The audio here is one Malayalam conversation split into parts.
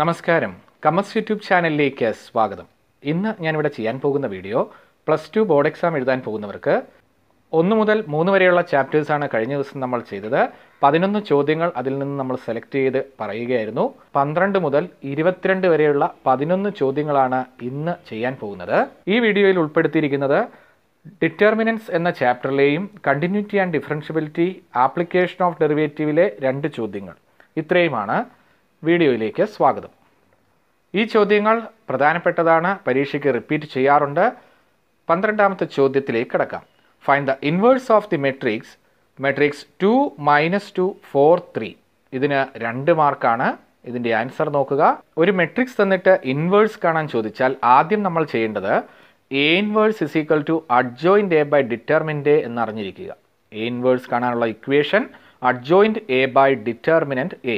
നമസ്കാരം കമസ് യൂട്യൂബ് ചാനലിലേക്ക് സ്വാഗതം ഇന്ന് ഞാനിവിടെ ചെയ്യാൻ പോകുന്ന video plus two board exam എഴുതാൻ പോകുന്നവർക്ക് ഒന്ന് മുതൽ മൂന്ന് വരെയുള്ള ചാപ്റ്റേഴ്സാണ് കഴിഞ്ഞ ദിവസം നമ്മൾ ചെയ്തത് പതിനൊന്ന് ചോദ്യങ്ങൾ അതിൽ നിന്ന് നമ്മൾ സെലക്ട് ചെയ്ത് പറയുകയായിരുന്നു പന്ത്രണ്ട് മുതൽ ഇരുപത്തിരണ്ട് വരെയുള്ള പതിനൊന്ന് ചോദ്യങ്ങളാണ് ഇന്ന് ചെയ്യാൻ പോകുന്നത് ഈ വീഡിയോയിൽ ഉൾപ്പെടുത്തിയിരിക്കുന്നത് ഡിറ്റർമിനൻസ് എന്ന ചാപ്റ്ററിലെയും continuity and differentiability application of ഡെറിവേറ്റീവിലെ രണ്ട് ചോദ്യങ്ങൾ ഇത്രയുമാണ് വീഡിയോയിലേക്ക് സ്വാഗതം ഈ ചോദ്യങ്ങൾ പ്രധാനപ്പെട്ടതാണ് പരീക്ഷയ്ക്ക് റിപ്പീറ്റ് ചെയ്യാറുണ്ട് പന്ത്രണ്ടാമത്തെ ചോദ്യത്തിലേക്ക് കിടക്കാം find the inverse of the matrix matrix two minus two four three ഇതിന് രണ്ട് മാർക്കാണ് ഇതിൻ്റെ ആൻസർ നോക്കുക ഒരു മെട്രിക്സ് തന്നിട്ട് ഇൻവേഴ്സ് കാണാൻ ചോദിച്ചാൽ ആദ്യം നമ്മൾ ചെയ്യേണ്ടത് A inverse is equal to adjoint A by determinant A എന്നറിഞ്ഞിരിക്കുക എ ഇൻവേഴ്സ് കാണാനുള്ള equation adjoint A by determinant A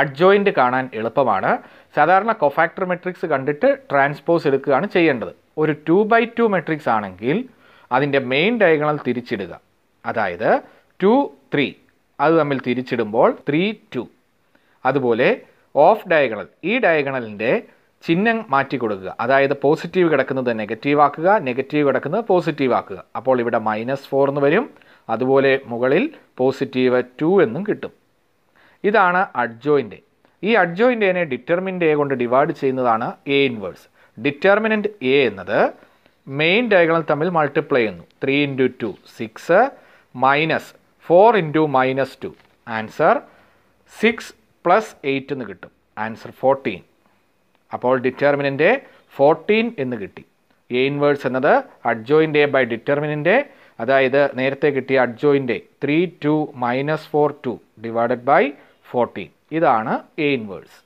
adjoint കാണാൻ എളുപ്പമാണ് സാധാരണ കൊഫാക്ടർ മെട്രിക്സ് കണ്ടിട്ട് ട്രാൻസ്പോസ് എടുക്കുകയാണ് ചെയ്യേണ്ടത് ഒരു ടു ബൈ ടു മെട്രിക്സ് ആണെങ്കിൽ അതിൻ്റെ മെയിൻ ഡയഗണൽ തിരിച്ചിടുക അതായത് ടു ത്രീ അത് തമ്മിൽ തിരിച്ചിടുമ്പോൾ ത്രീ ടു അതുപോലെ ഓഫ് ഡയഗണൽ ഈ ഡയഗണലിൻ്റെ ചിഹ്നം മാറ്റി കൊടുക്കുക അതായത് പോസിറ്റീവ് കിടക്കുന്നത് നെഗറ്റീവ് ആക്കുക നെഗറ്റീവ് കിടക്കുന്നത് പോസിറ്റീവ് ആക്കുക അപ്പോൾ ഇവിടെ മൈനസ് ഫോർ എന്ന് വരും അതുപോലെ മുകളിൽ പോസിറ്റീവ് ടു എന്നും കിട്ടും ഇതാണ് അഡ്ജോയിൻ്റ് ഈ അഡ്ജോയിൻ്റെനെ ഡിറ്റർമിൻ്റ് എ കൊണ്ട് ഡിവൈഡ് ചെയ്യുന്നതാണ് എ ഇൻവേഴ്സ് ഡിറ്റർമിനൻ്റ് എ എന്നത് മെയിൻ ഡയഗണൽ തമ്മിൽ മൾട്ടിപ്ലൈ ചെയ്യുന്നു three into two six minus four into minus two answer six plus eight എന്ന് കിട്ടും ആൻസർ ഫോർട്ടീൻ അപ്പോൾ ഡിറ്റർമിനൻ്റ് എ ഫോർട്ടീൻ എന്ന് കിട്ടി എ ഇൻവേഴ്സ് എന്നത് എ ബൈ ഡിറ്റർമിനൻ്റ് എ അതായത് നേരത്തെ കിട്ടിയ A three two minus four two divided by fourteen ഇതാണ് എ ഇൻവേഴ്സ്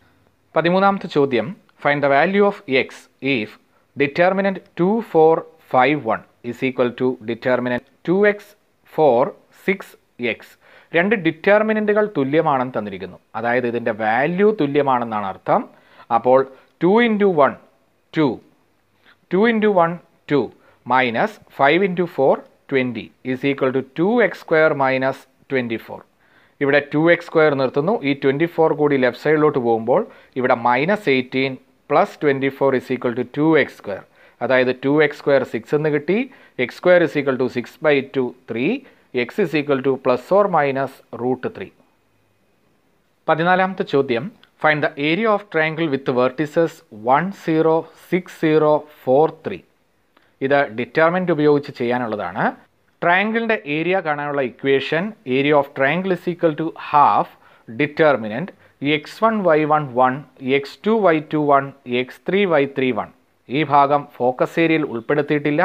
പതിമൂന്നാമത്തെ ചോദ്യം find the value of x if determinant two four five one is equal to determinant two x four six x രണ്ട് ഡിറ്റർമിനൻറ്റുകൾ തുല്യമാണെന്ന് തന്നിരിക്കുന്നു അതായത് ഇതിൻ്റെ വാല്യൂ തുല്യമാണെന്നാണ് അർത്ഥം അപ്പോൾ two into one two two into one two minus five into four twenty is equal to two x square minus twenty four ഇവിടെ ടു എക്സ് സ്ക്വയർ നിർത്തുന്നു ഈ ട്വൻറ്റി ഫോർ കൂടി ലെഫ്റ്റ് സൈഡിലോട്ട് പോകുമ്പോൾ ഇവിടെ minus eighteen plus twenty four is equal to two x square അതായത് ടു എക്സ് സ്ക്വയർ സിക്സ് എന്ന് കിട്ടി x square is equal to six by two three x is equal two plus or minus root three പതിനാലാമത്തെ ചോദ്യം find the area of triangle with vertices one zero six zero four three ഇത് ഡിറ്റർമെൻറ്റ് ഉപയോഗിച്ച് ചെയ്യാനുള്ളതാണ് ട്രയാങ്കിളിൻ്റെ ഏരിയ കാണാനുള്ള equation area of triangle is equal to half determinant x one y one one x two y two one x three y three one ഈ ഭാഗം ഫോക്കസ് ഏരിയയിൽ ഉൾപ്പെടുത്തിയിട്ടില്ല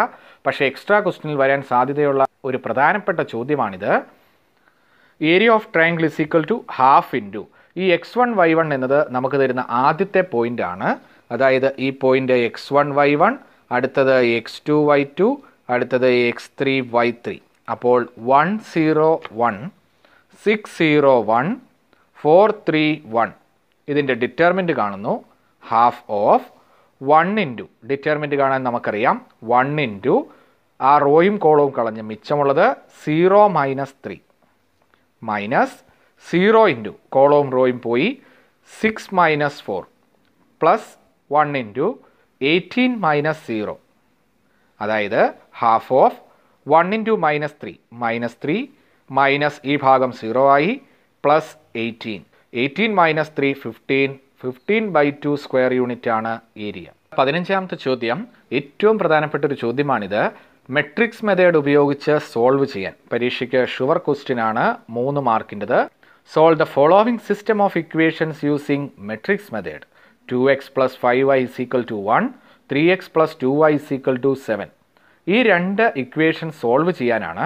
പക്ഷേ എക്സ്ട്രാ ക്വസ്റ്റിനിൽ വരാൻ സാധ്യതയുള്ള ഒരു പ്രധാനപ്പെട്ട ചോദ്യമാണിത് area of triangle is equal to half into ഈ എക്സ് വൺ വൈ വൺ എന്നത് നമുക്ക് തരുന്ന ആദ്യത്തെ പോയിൻ്റ് ആണ് അതായത് ഈ point x one y one അടുത്തത് എക്സ് ടു വൈ ടു അടുത്തത് എക്സ് ത്രീ വൈ ത്രീ അപ്പോൾ one zero one six zero one four three one ഇതിൻ്റെ ഡിറ്റർമിൻ്റ് കാണുന്നു half of one into determinant കാണാൻ നമുക്കറിയാം വൺ ഇൻറ്റു ആ റോയും കോളവും കളഞ്ഞ് മിച്ചമുള്ളത് zero minus three minus zero into കോളവും റോയും പോയി six minus four plus one into eighteen minus zero അതായത് half of one into minus three minus three minus ഈ ഭാഗം സീറോ ആയി plus eighteen eighteen minus three fifteen fifteen by two square unit ആണ് ഏരിയ പതിനഞ്ചാമത്തെ ചോദ്യം ഏറ്റവും പ്രധാനപ്പെട്ട ഒരു ചോദ്യമാണിത് മെട്രിക്സ് മെത്തേഡ് ഉപയോഗിച്ച് സോൾവ് ചെയ്യാൻ പരീക്ഷയ്ക്ക് ഷുവർ ക്വസ്റ്റ്യൻ ആണ് മൂന്ന് മാർക്കിൻ്റെത് solve the following system of equations using matrix method to X plus five y is equal to one three x plus two y is equal to seven ഈ രണ്ട് ഇക്വേഷൻ സോൾവ് ചെയ്യാനാണ്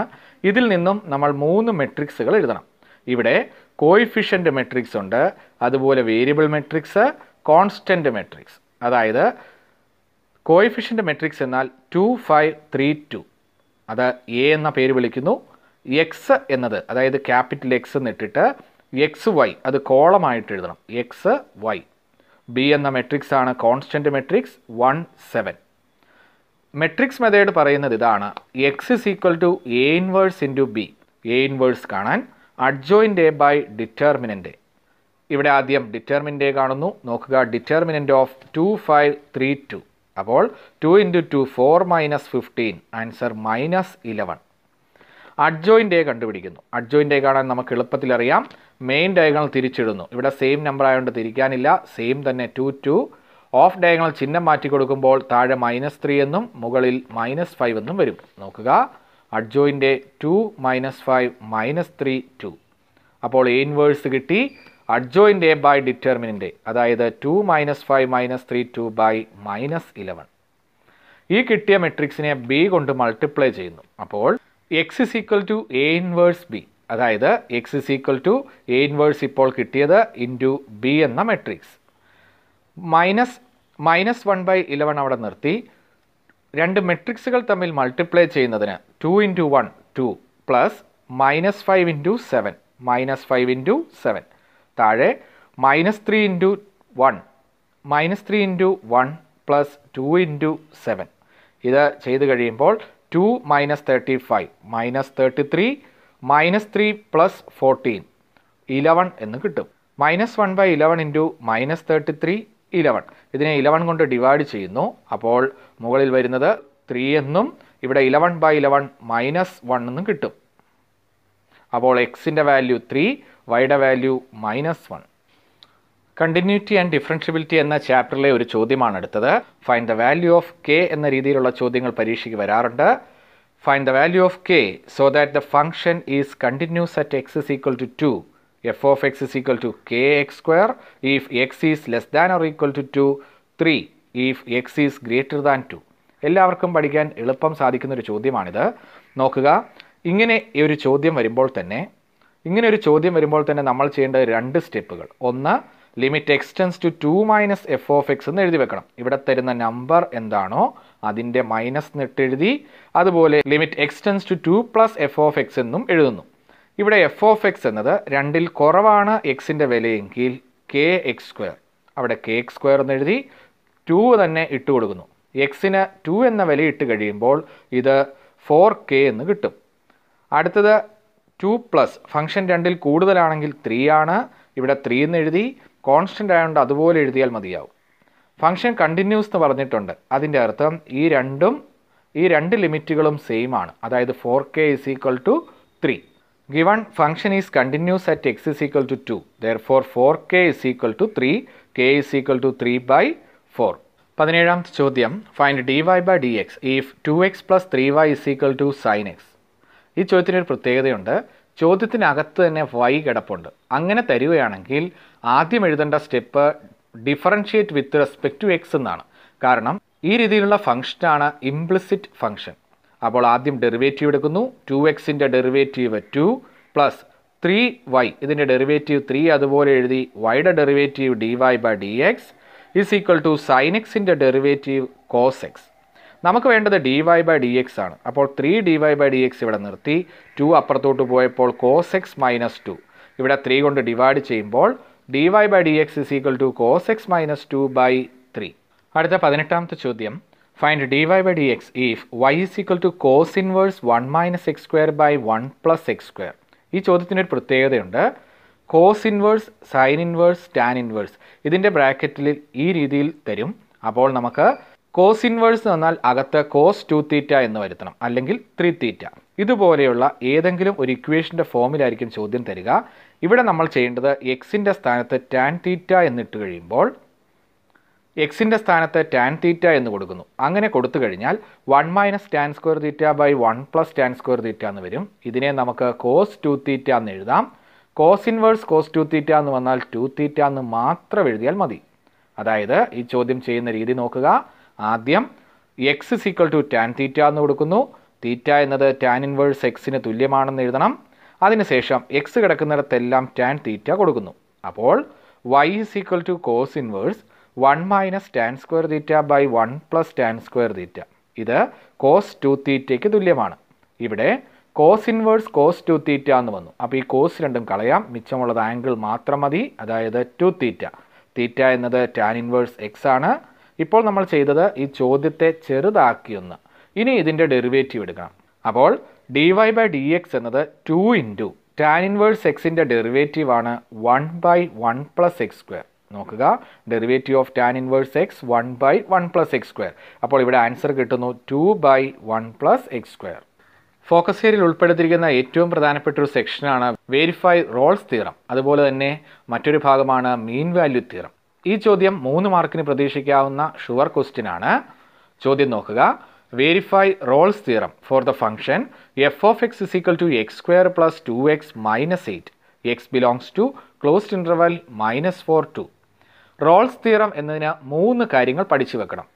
ഇതിൽ നിന്നും നമ്മൾ മൂന്ന് മെട്രിക്സുകൾ എഴുതണം ഇവിടെ കോയിഫിഷ്യൻ്റ് മെട്രിക്സ് ഉണ്ട് അതുപോലെ വേരിയബിൾ മെട്രിക്സ് കോൺസ്റ്റൻ്റ് മെട്രിക്സ് അതായത് കോയിഫിഷ്യൻ്റ് മെട്രിക്സ് എന്നാൽ ടു ഫൈവ് ത്രീ ടു അത് എ എന്ന പേര് വിളിക്കുന്നു എക്സ് എന്നത് അതായത് ക്യാപിറ്റൽ എക്സ് എന്നിട്ടിട്ട് എക്സ് വൈ അത് കോളമായിട്ട് എഴുതണം എക്സ് വൈ ബി എന്ന മെട്രിക്സ് ആണ് constant matrix one seven matrix method പറയുന്നത് ഇതാണ് X is equal to A inverse into B A inverse കാണാൻ അഡ്ജോയിൻ്റ് എ ബൈ ഡിറ്റർമിനൻ്റ് ഇവിടെ ആദ്യം ഡിറ്റർമിൻ്റ് എ കാണുന്നു നോക്കുക determinant of to five three two അപ്പോൾ two into two four minus fifteen answer minus eleven adjoint A കണ്ടുപിടിക്കുന്നു അഡ്ജോയിൻ്റ് എ കാണാൻ നമുക്ക് എളുപ്പത്തിൽ അറിയാം മെയിൻ ഡയഗണൽ തിരിച്ചിടുന്നു ഇവിടെ സെയിം നമ്പർ ആയതുകൊണ്ട് തിരിക്കാനില്ല സെയിം തന്നെ ടു ടു ഓഫ് ഡയഗണൽ ചിഹ്നം മാറ്റി കൊടുക്കുമ്പോൾ താഴെ മൈനസ് ത്രീ എന്നും മുകളിൽ മൈനസ് ഫൈവ് എന്നും വരും നോക്കുക adjoint A two minus five minus three two അപ്പോൾ എ ഇൻവേഴ്സ് കിട്ടി അഡ്ജോയിൻ്റെ ബൈ ഡിറ്റർമിനൻ്റ് അതായത് two minus five minus three two by minus eleven ഈ കിട്ടിയ മെട്രിക്സിനെ ബി കൊണ്ട് മൾട്ടിപ്ലൈ ചെയ്യുന്നു അപ്പോൾ X is equal to A inverse B അതായത് X is equal to A inverse ഇപ്പോൾ കിട്ടിയത് ഇൻറ്റു ബി എന്ന matrix minus minus one by eleven അവിടെ നിർത്തി രണ്ട് മെട്രിക്സുകൾ തമ്മിൽ മൾട്ടിപ്ലൈ ചെയ്യുന്നതിന് two into one two plus minus five into seven minus five into seven താഴെ minus three into one minus three into one plus two into seven ഇത് ചെയ്തു കഴിയുമ്പോൾ two minus thirty five minus thirty three minus three plus fourteen eleven എന്ന് കിട്ടും minus one by eleven into minus thirty three eleven ഇതിനെ ഇലവൺ കൊണ്ട് ഡിവൈഡ് ചെയ്യുന്നു അപ്പോൾ മുകളിൽ വരുന്നത് ത്രീ എന്നും ഇവിടെ eleven by eleven minus one എന്നും കിട്ടും അപ്പോൾ എക്സിൻ്റെ വാല്യൂ ത്രീ വൈയുടെ value minus one continuity and differentiability എന്ന ചാപ്റ്ററിലെ ഒരു ചോദ്യമാണ് എടുത്തത് find the value of K എന്ന രീതിയിലുള്ള ചോദ്യങ്ങൾ പരീക്ഷയ്ക്ക് വരാറുണ്ട് find the value of K so that the function is continuous at X is equal to two F of X is equal to K X square if X is less than or equal to two three if X is greater than two എല്ലാവർക്കും പഠിക്കാൻ എളുപ്പം സാധിക്കുന്ന ഒരു ചോദ്യമാണിത് നോക്കുക ഇങ്ങനെ ഒരു ചോദ്യം വരുമ്പോൾ തന്നെ ഇങ്ങനെ ഒരു ചോദ്യം വരുമ്പോൾ തന്നെ നമ്മൾ ചെയ്യേണ്ട രണ്ട് സ്റ്റെപ്പുകൾ ഒന്ന് limit x tends to two minus f of x എന്ന് എഴുതി വെക്കണം ഇവിടെ തരുന്ന നമ്പർ എന്താണോ അതിൻ്റെ മൈനസ് നിട്ടെഴുതി അതുപോലെ limit x tends to two plus f of x എന്നും എഴുതുന്നു ഇവിടെ എഫ് ഓഫ് എക്സ് എന്നത് രണ്ടിൽ കുറവാണ് എക്സിൻ്റെ വിലയെങ്കിൽ കെ എക്സ് സ്ക്വയർ അവിടെ കെ എക്സ് സ്ക്വയർ എന്ന് എഴുതി ടു തന്നെ ഇട്ട് കൊടുക്കുന്നു എക്സിന് ടു എന്ന വില ഇട്ട് കഴിയുമ്പോൾ ഇത് ഫോർ കെ എന്ന് കിട്ടും അടുത്തത് ടു പ്ലസ് ഫംഗ്ഷൻ രണ്ടിൽ കൂടുതലാണെങ്കിൽ ത്രീ ആണ് ഇവിടെ ത്രീ എന്ന് എഴുതി കോൺസ്റ്റൻ്റ് ആയതുകൊണ്ട് അതുപോലെ എഴുതിയാൽ മതിയാവും ഫംഗ്ഷൻ കണ്ടിന്യൂസ് എന്ന് പറഞ്ഞിട്ടുണ്ട് അതിൻ്റെ അർത്ഥം ഈ രണ്ടും ഈ രണ്ട് ലിമിറ്റുകളും സെയിം ആണ് അതായത് for K is equal to three given function is continuous at X is equal to two there for for K is equal to three K is equal to three by four പതിനേഴാമത്തെ ചോദ്യം find D Y by D X if two X plus three Y is equal to sine X ഈ ചോദ്യത്തിനൊരു പ്രത്യേകതയുണ്ട് ചോദ്യത്തിനകത്ത് തന്നെ വൈ കിടപ്പുണ്ട് അങ്ങനെ തരികയാണെങ്കിൽ ആദ്യം എഴുതേണ്ട step differentiate with respect to x എന്നാണ് കാരണം ഈ രീതിയിലുള്ള ഫംഗ്ഷനാണ് ഇംപ്ലിസിറ്റ് ഫംഗ്ഷൻ അപ്പോൾ ആദ്യം ഡെറിവേറ്റീവ് എടുക്കുന്നു ടു എക്സിൻ്റെ derivative two plus three y ഇതിൻ്റെ ഡെറിവേറ്റീവ് ത്രീ അതുപോലെ എഴുതി വൈയുടെ derivative d Y by D x is equal to sine എക്സിൻ്റെ ഡെറിവേറ്റീവ് കോസ് എക്സ് നമുക്ക് വേണ്ടത് d Y by D x ആണ് അപ്പോൾ three d Y by D x ഇവിടെ നിർത്തി ടു അപ്പുറത്തോട്ട് പോയപ്പോൾ കോസ് എക്സ് മൈനസ് ടു ഇവിടെ ത്രീ കൊണ്ട് ഡിവൈഡ് ചെയ്യുമ്പോൾ d Y by D x is equal to cos x minus two by three അടുത്ത പതിനെട്ടാമത്തെ ചോദ്യം find D Y by D X if y is equal to cos inverse one minus x square by one plus x square ഈ ചോദ്യത്തിനൊരു പ്രത്യേകതയുണ്ട് cos inverse sine inverse tan inverse ഇതിൻ്റെ ബ്രാക്കറ്റിൽ ഈ രീതിയിൽ തരും അപ്പോൾ നമുക്ക് കോസ് ഇൻവേഴ്സ് പറഞ്ഞാൽ അകത്ത് കോസ് ടു തീറ്റ എന്ന് വരുത്തണം അല്ലെങ്കിൽ ത്രീ തീറ്റ ഇതുപോലെയുള്ള ഏതെങ്കിലും ഒരു ഇക്വേഷൻ്റെ ഫോമിലായിരിക്കും ചോദ്യം തരിക ഇവിടെ നമ്മൾ ചെയ്യേണ്ടത് എക്സിൻ്റെ സ്ഥാനത്ത് ടാൻ തീറ്റ എന്നിട്ട് കഴിയുമ്പോൾ എക്സിൻ്റെ സ്ഥാനത്ത് ടാൻ തീറ്റ എന്ന് കൊടുക്കുന്നു അങ്ങനെ കൊടുത്തു കഴിഞ്ഞാൽ one minus tan square theta by one plus tan square theta എന്ന് വരും ഇതിനെ നമുക്ക് കോസ് ടു തീറ്റ എന്ന് എഴുതാം cos inverse cos two theta എന്ന് വന്നാൽ ടു തീറ്റ എന്ന് മാത്രം എഴുതിയാൽ മതി അതായത് ഈ ചോദ്യം ചെയ്യുന്ന രീതി നോക്കുക ആദ്യം x is equal to tan theta എന്ന് കൊടുക്കുന്നു തീറ്റ എന്നത് ടാൻ ഇൻവേഴ്സ് എക്സിന് തുല്യമാണെന്ന് എഴുതണം അതിനുശേഷം എക്സ് കിടക്കുന്നിടത്തെല്ലാം ടാൻ തീറ്റ കൊടുക്കുന്നു അപ്പോൾ y is equal to cos inverse one minus tan square theta by one plus tan square theta ഇത് കോസ് ടു തീറ്റയ്ക്ക് തുല്യമാണ് ഇവിടെ cos inverse cos two theta എന്ന് വന്നു അപ്പോൾ ഈ കോസ് രണ്ടും കളയാം മിച്ചമുള്ളത് ആംഗിൾ മാത്രം മതി അതായത് ടു തീറ്റ തീറ്റ എന്നത് ടാൻ ഇൻവേഴ്സ് എക്സ് ആണ് ഇപ്പോൾ നമ്മൾ ചെയ്തത് ഈ ചോദ്യത്തെ ചെറുതാക്കി ഒന്ന് ഇനി ഇതിൻ്റെ ഡെറിവേറ്റീവ് എടുക്കണം അപ്പോൾ d Y by D x എന്നത് ടു ഇൻറ്റു ടാൻ ഇൻവേഴ്സ് എക്സിൻ്റെ ഡെറിവേറ്റീവ് ആണ് one by one plus x square നോക്കുക derivative of tan inverse x one by one plus x square അപ്പോൾ ഇവിടെ ആൻസർ കിട്ടുന്നു two by one plus x square focus ഏരിയയിൽ ഉൾപ്പെടുത്തിയിരിക്കുന്ന ഏറ്റവും പ്രധാനപ്പെട്ട ഒരു സെക്ഷനാണ് വെരിഫൈ റോൾസ് തീറം അതുപോലെ തന്നെ മറ്റൊരു ഭാഗമാണ് മീൻ വാല്യൂ തീറം ഈ ചോദ്യം മൂന്ന് മാർക്കിന് പ്രതീക്ഷിക്കാവുന്ന ഷുവർ ക്വസ്റ്റ്യൻ ആണ് ചോദ്യം നോക്കുക verify Rolle's theorem for the function f of X is equal to x square plus two x minus eight x belongs to closed interval minus four two Rolle's theorem എന്നതിന് മൂന്ന് കാര്യങ്ങൾ പഠിച്ചു വെക്കണം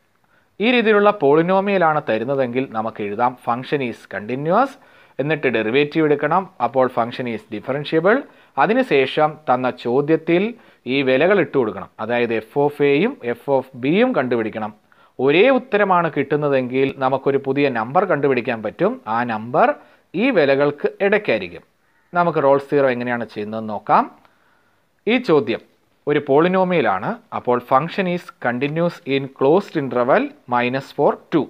ഈ രീതിയിലുള്ള പോളിനോമിയലാണ് തരുന്നതെങ്കിൽ നമുക്ക് എഴുതാം ഫംഗ്ഷൻ ഈസ് കണ്ടിന്യൂസ് എന്നിട്ട് ഡെറിവേറ്റീവ് എടുക്കണം അപ്പോൾ ഫംഗ്ഷൻ ഈസ് ഡിഫറൻഷ്യബിൾ അതിനുശേഷം തന്ന ചോദ്യത്തിൽ ഈ വിലകൾ ഇട്ട് കൊടുക്കണം അതായത് എഫ് ഓഫ് എയും എഫ് ഓഫ് ബിയും കണ്ടുപിടിക്കണം ഒരേ ഉത്തരമാണ് കിട്ടുന്നതെങ്കിൽ നമുക്കൊരു പുതിയ നമ്പർ കണ്ടുപിടിക്കാൻ പറ്റും ആ നമ്പർ ഈ വിലകൾക്ക് ഇടയ്ക്കായിരിക്കും നമുക്ക് റോൾ സീറോ എങ്ങനെയാണ് ചെയ്യുന്നതെന്ന് നോക്കാം ഈ ചോദ്യം ഒരു പോളിനോമിയലാണ് അപ്പോൾ function is continuous in closed interval minus four two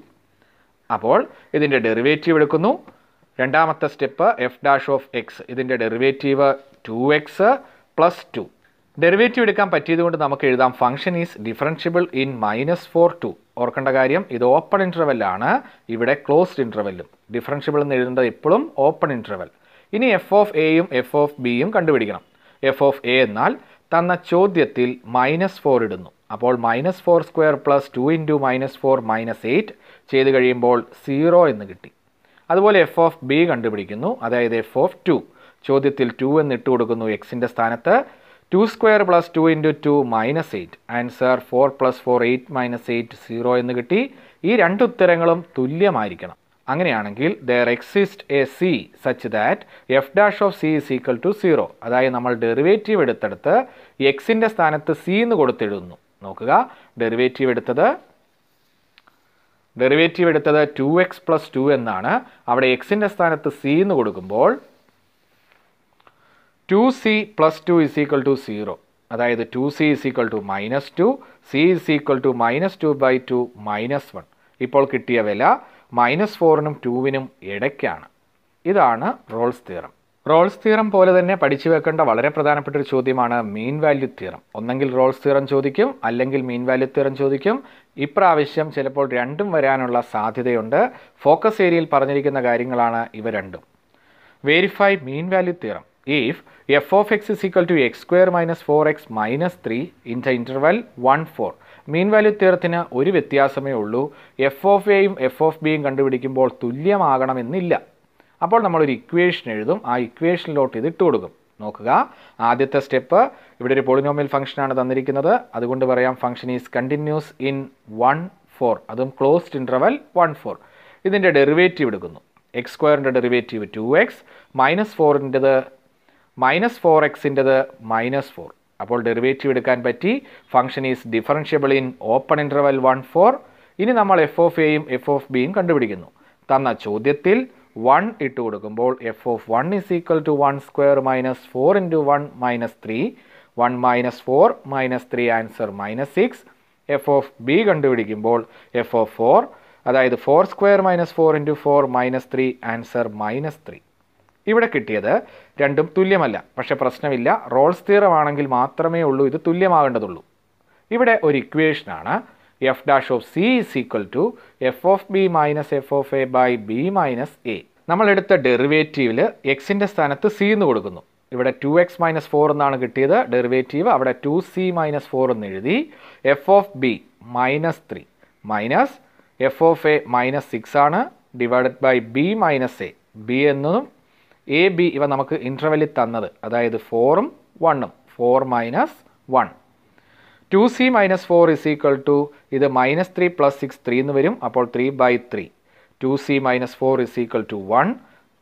അപ്പോൾ ഇതിൻ്റെ ഡെറിവേറ്റീവ് എടുക്കുന്നു രണ്ടാമത്തെ step f dash of x ഇതിൻ്റെ derivative two X plus two derivative എടുക്കാൻ പറ്റിയതുകൊണ്ട് നമുക്ക് എഴുതാം function is differentiable in minus four two ഓർക്കേണ്ട കാര്യം ഇത് ഓപ്പൺ ഇൻ്റർവെല്ലാണ് ഇവിടെ ക്ലോസ്ഡ് ഇൻ്റർവെല്ലും ഡിഫറൻഷ്യബിൾ എന്ന് എഴുതേണ്ടത് എപ്പോഴും ഓപ്പൺ ഇൻ്റർവെൽ ഇനി എഫ് ഓഫ് എയും എഫ് ഓഫ് ബിയും കണ്ടുപിടിക്കണം എഫ് ഓഫ് എ എന്നാൽ തന്ന ചോദ്യത്തിൽ മൈനസ് ഫോർ ഇടുന്നു അപ്പോൾ minus four square plus two into minus four minus eight ചെയ്ത് കഴിയുമ്പോൾ സീറോ എന്ന് കിട്ടി അതുപോലെ എഫ് ഓഫ് ബി കണ്ടുപിടിക്കുന്നു അതായത് എഫ് ഓഫ് ടു ചോദ്യത്തിൽ ടു എന്ന് ഇട്ട് കൊടുക്കുന്നു എക്സിൻ്റെ സ്ഥാനത്ത് two square plus two into two minus eight answer four plus four eight minus eight zero എന്ന് കിട്ടി ഈ രണ്ട് ഉത്തരങ്ങളും തുല്യമായിരിക്കണം അങ്ങനെയാണെങ്കിൽ there exist a c such that f dash of c is equal to zero അതായത് നമ്മൾ ഡെറിവേറ്റീവ് എടുത്തെടുത്ത് എക്സിൻ്റെ സ്ഥാനത്ത് സി എന്ന് കൊടുത്തിടുന്നു നോക്കുക ഡെറിവേറ്റീവ് എടുത്തത് ഡെറിവേറ്റീവ് എടുത്തത് ടു എക്സ് പ്ലസ് ടു എന്നാണ് അവിടെ എക്സിൻ്റെ സ്ഥാനത്ത് സി എന്ന് കൊടുക്കുമ്പോൾ two c plus two is equal to zero അതായത് two c is equal to minus two c is equal to minus two by two minus one ഇപ്പോൾ കിട്ടിയ വില മൈനസ് ഫോറിനും ടുവിനും ഇടയ്ക്കാണ് ഇതാണ് റോൾസ് തിയറം റോൾസ് തിയറം പോലെ തന്നെ പഠിച്ചു വെക്കേണ്ട വളരെ പ്രധാനപ്പെട്ട ഒരു ചോദ്യമാണ് മീൻ വാല്യൂ തിയറം ഒന്നെങ്കിൽ റോൾസ് തിയറം ചോദിക്കും അല്ലെങ്കിൽ മീൻ വാല്യൂ തിയറം ചോദിക്കും ഇപ്രാവശ്യം ചിലപ്പോൾ രണ്ടും വരാനുള്ള സാധ്യതയുണ്ട് ഫോക്കസ് ഏരിയയിൽ പറഞ്ഞിരിക്കുന്ന കാര്യങ്ങളാണ് ഇവ രണ്ടും verify mean value theorem if f of x is equal to x square minus 4x minus 3 in the interval 1, 4. Mean value തിയറത്തിന് ഒരു വ്യത്യാസമേ ഉള്ളൂ എഫ് ഓഫ് എയും എഫ് ഓഫ് ബിയും കണ്ടുപിടിക്കുമ്പോൾ തുല്യമാകണമെന്നില്ല അപ്പോൾ നമ്മളൊരു ഇക്വേഷൻ എഴുതും ആ ഇക്വേഷനിലോട്ട് ഇത് ഇട്ട് കൊടുക്കും നോക്കുക ആദ്യത്തെ സ്റ്റെപ്പ് ഇവിടെ ഒരു പോളിനോമിയൽ ഫംഗ്ഷനാണ് തന്നിരിക്കുന്നത് അതുകൊണ്ട് പറയാം function is continuous in one four അതും ക്ലോസ്ഡ് ഇൻ്റർവൽ വൺ ഫോർ ഇതിൻ്റെ ഡെറിവേറ്റീവ് എടുക്കുന്നു എക്സ് സ്ക്വയറിൻ്റെ ഡെറിവേറ്റീവ് ടു എക്സ് മൈനസ് ഫോറിൻ്റെത് മൈനസ് ഫോർ എക്സിൻ്റെത് മൈനസ് ഫോർ അപ്പോൾ ഡെറിവേറ്റീവ് എടുക്കാൻ പറ്റി function is differentiable in open interval one four ഇനി നമ്മൾ എഫ് ഓഫ് എയും എഫ് ഓഫ് ബിയും കണ്ടുപിടിക്കുന്നു തന്ന ചോദ്യത്തിൽ വൺ ഇട്ട് കൊടുക്കുമ്പോൾ f of one is equal to one square minus four into one minus three one minus four minus three answer minus six f of b കണ്ടുപിടിക്കുമ്പോൾ എഫ് ഓഫ് ഫോർ അതായത് four square minus four into four minus three answer minus three ഇവിടെ കിട്ടിയത് രണ്ടും തുല്യമല്ല പക്ഷെ പ്രശ്നമില്ല റോൾസ് തീറമാണെങ്കിൽ മാത്രമേ ഉള്ളൂ ഇത് തുല്യമാകേണ്ടതുള്ളൂ ഇവിടെ ഒരു ഇക്വേഷനാണ് f dash of c is equal to F of b minus f of a by b minus a നമ്മൾ എടുത്ത ഡെറിവേറ്റീവിൽ എക്സിൻ്റെ സ്ഥാനത്ത് സി എന്ന് കൊടുക്കുന്നു ഇവിടെ ടു എക്സ് മൈനസ് ഫോർ എന്നാണ് കിട്ടിയത് ഡെറിവേറ്റീവ് അവിടെ ടു സി മൈനസ് ഫോർ എന്ന് എഴുതി f of b minus three minus f of a minus six ആണ് divided by b minus a b എന്നതും എ ബി ഇവ നമുക്ക് ഇൻ്റർവെല്ലിൽ തന്നത് അതായത് ഫോറും വണ്ണും four minus one two c minus four is equal to ഇത് minus three plus six three എന്ന് വരും അപ്പോൾ three by three two c minus four is equal to one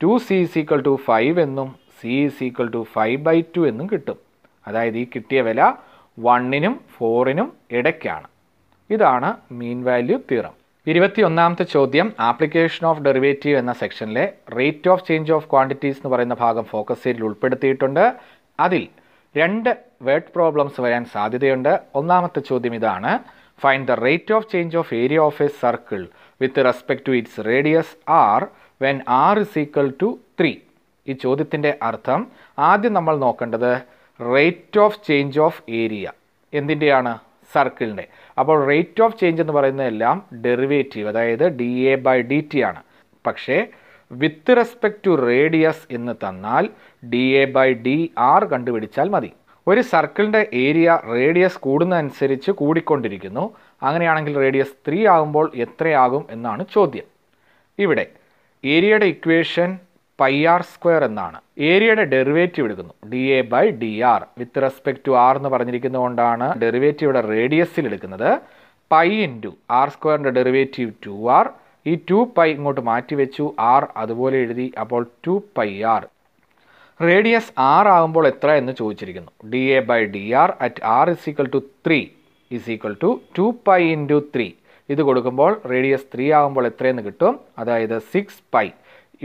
two c is equal to five എന്നും C is equal to five by two എന്നും കിട്ടും അതായത് ഈ കിട്ടിയ വില വണ്ണിനും ഫോറിനും ഇടയ്ക്കാണ് ഇതാണ് മീൻ വാല്യൂ തീറം ഇരുപത്തിയൊന്നാമത്തെ ചോദ്യം ആപ്ലിക്കേഷൻ ഓഫ് ഡെറിവേറ്റീവ് എന്ന സെക്ഷനിലെ rate of change of quantities എന്ന് പറയുന്ന ഭാഗം ഫോക്കസ് ചെയ്തിൽ ഉൾപ്പെടുത്തിയിട്ടുണ്ട് അതിൽ രണ്ട് വേർഡ് പ്രോബ്ലംസ് വരാൻ സാധ്യതയുണ്ട് ഒന്നാമത്തെ ചോദ്യം ഇതാണ് find the rate of change of area of a circle with respect to its radius r when r is equal to three ഈ ചോദ്യത്തിൻ്റെ അർത്ഥം ആദ്യം നമ്മൾ നോക്കേണ്ടത് rate of change of area എന്തിൻ്റെയാണ് സർക്കിളിൻ്റെ അപ്പോൾ റേറ്റ് ഓഫ് ചേഞ്ച് എന്ന് പറയുന്നതെല്ലാം ഡെറിവേറ്റീവ് അതായത് d a by D t ആണ് പക്ഷേ വിത്ത് റെസ്പെക്ട് ടു റേഡിയസ് എന്ന് തന്നാൽ d a by d r കണ്ടുപിടിച്ചാൽ മതി ഒരു സർക്കിളിൻ്റെ ഏരിയ റേഡിയസ് കൂടുന്നതനുസരിച്ച് കൂടിക്കൊണ്ടിരിക്കുന്നു അങ്ങനെയാണെങ്കിൽ റേഡിയസ് ത്രീ ആകുമ്പോൾ എത്രയാകും എന്നാണ് ചോദ്യം ഇവിടെ ഏരിയയുടെ ഇക്വേഷൻ പൈ ആർ സ്ക്വയർ എന്നാണ് ഏരിയയുടെ ഡെറിവേറ്റീവ് എടുക്കുന്നു d a by d r with respect to r എന്ന് പറഞ്ഞിരിക്കുന്നതുകൊണ്ടാണ് ഡെറിവേറ്റീവിടെ റേഡിയസിൽ എടുക്കുന്നത് പൈ ഇൻറ്റു ആർ സ്ക്വയറിൻ്റെ ഡെറിവേറ്റീവ് ടു ആർ ഈ ടു പൈ ഇങ്ങോട്ട് മാറ്റി വെച്ചു ആർ അതുപോലെ എഴുതി അപ്പോൾ two pi r radius r ആകുമ്പോൾ എത്ര എന്ന് ചോദിച്ചിരിക്കുന്നു d a by d r at r is equal to three is equal to two pi into three ഇത് കൊടുക്കുമ്പോൾ റേഡിയസ് ത്രീ ആകുമ്പോൾ എത്രയെന്ന് കിട്ടും അതായത് സിക്സ് പൈ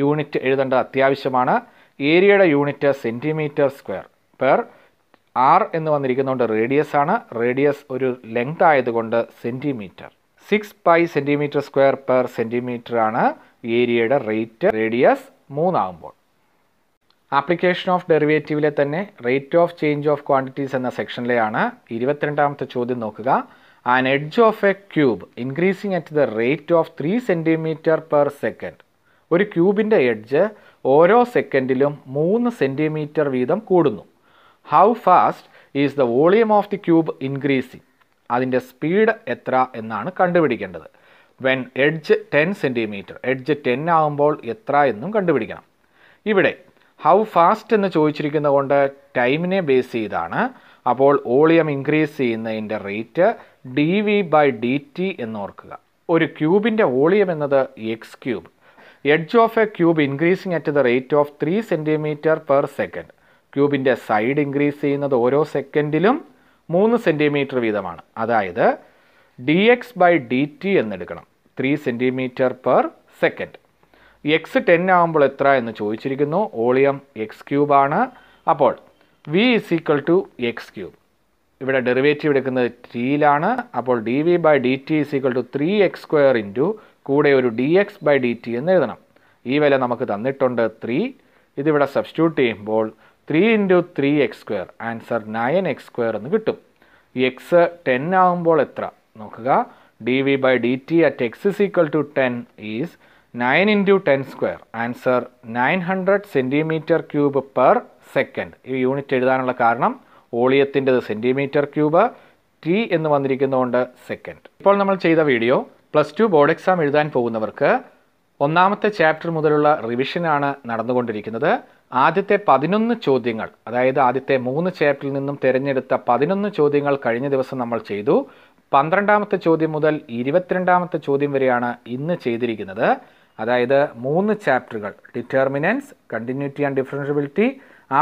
യൂണിറ്റ് എഴുതേണ്ട അത്യാവശ്യമാണ് ഏരിയയുടെ unit centimetre square per r എന്ന് വന്നിരിക്കുന്നതുകൊണ്ട് റേഡിയസ് ആണ് റേഡിയസ് ഒരു ലെങ്ത് ആയതുകൊണ്ട് centimetre six pi centimetre square per centimetre ആണ് ഏരിയയുടെ റേറ്റ് റേഡിയസ് മൂന്നാകുമ്പോൾ ആപ്ലിക്കേഷൻ ഓഫ് ഡെറിവേറ്റീവിലെ തന്നെ rate of change of quantities എന്ന സെക്ഷനിലെയാണ് ഇരുപത്തിരണ്ടാമത്തെ ചോദ്യം നോക്കുക an edge of a cube increasing at the rate of three centimetre per second ഒരു ക്യൂബിൻ്റെ എഡ്ജ് ഓരോ സെക്കൻഡിലും മൂന്ന് സെൻറ്റിമീറ്റർ വീതം കൂടുന്നു how fast is the volume of the cube increasing അതിൻ്റെ സ്പീഡ് എത്ര എന്നാണ് കണ്ടുപിടിക്കേണ്ടത് when edge ten centimetre edge ten ആകുമ്പോൾ എത്ര എന്നും കണ്ടുപിടിക്കണം ഇവിടെ ഹൗ ഫാസ്റ്റ് എന്ന് ചോദിച്ചിരിക്കുന്ന കൊണ്ട് ടൈമിനെ ബേസ് ചെയ്താണ് അപ്പോൾ വോളിയം ഇൻക്രീസ് ചെയ്യുന്നതിൻ്റെ rate d V by D t എന്നോർക്കുക ഒരു ക്യൂബിൻ്റെ വോളിയം എന്നത് x cube edge of a cube increasing at the rate of three centimetre per second ക്യൂബിൻ്റെ സൈഡ് ഇൻക്രീസ് ചെയ്യുന്നത് ഓരോ സെക്കൻഡിലും മൂന്ന് സെൻറ്റിമീറ്റർ വീതമാണ് അതായത് d x by D t എന്നെടുക്കണം three centimetre per second x ten ആകുമ്പോൾ എത്ര എന്ന് ചോദിച്ചിരിക്കുന്നു ഓളിയം എക്സ് ക്യൂബാണ് അപ്പോൾ v is equal to x cube ഇവിടെ ഡെറിവേറ്റീവ് എടുക്കുന്നത് ടിയിലാണ് അപ്പോൾ d V by D t is equal to three x square into കൂടെ ഒരു d x by D t എന്ന് എഴുതണം ഈ വില നമുക്ക് തന്നിട്ടുണ്ട് ത്രീ ഇതിവിടെ സബ്സ്റ്റിറ്റ്യൂട്ട് ചെയ്യുമ്പോൾ three into three x square answer nine x square എന്ന് കിട്ടും എക്സ് ടെൻ ആകുമ്പോൾ എത്ര നോക്കുക D V by D T at X is equal to ten is nine into ten square answer nine hundred centimetre cube per second ഈ യൂണിറ്റ് എഴുതാനുള്ള കാരണം ഓളിയത്തിൻ്റെത് സെൻറ്റിമീറ്റർ ക്യൂബ് ടി എന്ന് വന്നിരിക്കുന്നതുകൊണ്ട് സെക്കൻഡ് ഇപ്പോൾ നമ്മൾ ചെയ്ത video plus two board exam എഴുതാൻ പോകുന്നവർക്ക് ഒന്നാമത്തെ ചാപ്റ്റർ മുതലുള്ള റിവിഷനാണ് നടന്നുകൊണ്ടിരിക്കുന്നത് ആദ്യത്തെ പതിനൊന്ന് ചോദ്യങ്ങൾ അതായത് ആദ്യത്തെ മൂന്ന് ചാപ്റ്ററിൽ നിന്നും തിരഞ്ഞെടുത്ത പതിനൊന്ന് ചോദ്യങ്ങൾ കഴിഞ്ഞ ദിവസം നമ്മൾ ചെയ്തു പന്ത്രണ്ടാമത്തെ ചോദ്യം മുതൽ ഇരുപത്തിരണ്ടാമത്തെ ചോദ്യം വരെയാണ് ഇന്ന് ചെയ്തിരിക്കുന്നത് അതായത് മൂന്ന് ചാപ്റ്ററുകൾ determinants continuity and differentiability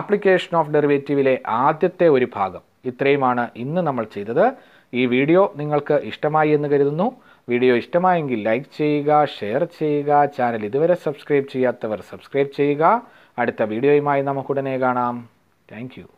application of ഡെറിവേറ്റീവിലെ ആദ്യത്തെ ഒരു ഭാഗം ഇത്രയുമാണ് ഇന്ന് നമ്മൾ ചെയ്തത് ഈ വീഡിയോ നിങ്ങൾക്ക് ഇഷ്ടമായി എന്ന് കരുതുന്നു വീഡിയോ ഇഷ്ടമായെങ്കിൽ ലൈക്ക് ചെയ്യുക ഷെയർ ചെയ്യുക ചാനൽ ഇതുവരെ സബ്സ്ക്രൈബ് ചെയ്യാത്തവർ സബ്സ്ക്രൈബ് ചെയ്യുക അടുത്ത വീഡിയോയുമായി നമുക്കുടനെ കാണാം താങ്ക്